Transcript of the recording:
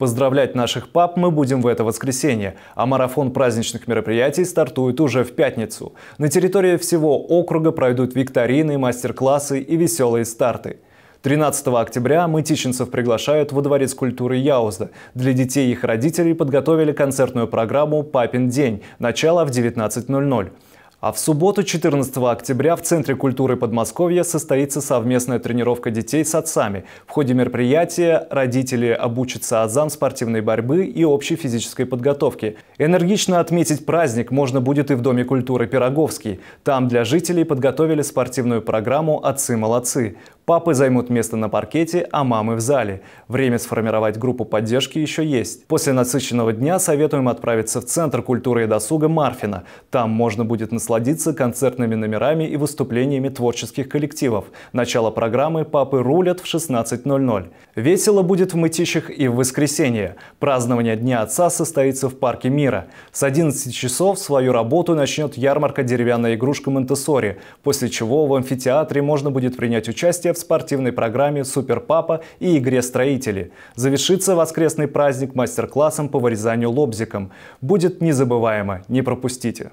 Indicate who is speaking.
Speaker 1: Поздравлять наших пап мы будем в это воскресенье, а марафон праздничных мероприятий стартует уже в пятницу. На территории всего округа пройдут викторины, мастер-классы и веселые старты. 13 октября мытищенцев приглашают во Дворец культуры Яузда. Для детей и их родителей подготовили концертную программу «Папин день», начало в 19.00. А в субботу 14 октября в Центре культуры Подмосковья состоится совместная тренировка детей с отцами. В ходе мероприятия родители обучатся азам спортивной борьбы и общей физической подготовки. Энергично отметить праздник можно будет и в Доме культуры Пироговский. Там для жителей подготовили спортивную программу «Отцы-молодцы». Папы займут место на паркете, а мамы в зале. Время сформировать группу поддержки еще есть. После насыщенного дня советуем отправиться в Центр культуры и досуга Марфина. Там можно будет насладиться концертными номерами и выступлениями творческих коллективов. Начало программы «Папы рулят» в 16.00. Весело будет в Мытищах и в воскресенье. Празднование Дня Отца состоится в Парке Мира. С 11 часов свою работу начнет ярмарка «Деревянная игрушка Монтессори», после чего в амфитеатре можно будет принять участие в спортивной программе "Суперпапа" и игре «Строители». Завершится воскресный праздник мастер-классом по вырезанию лобзиком. Будет незабываемо, не пропустите.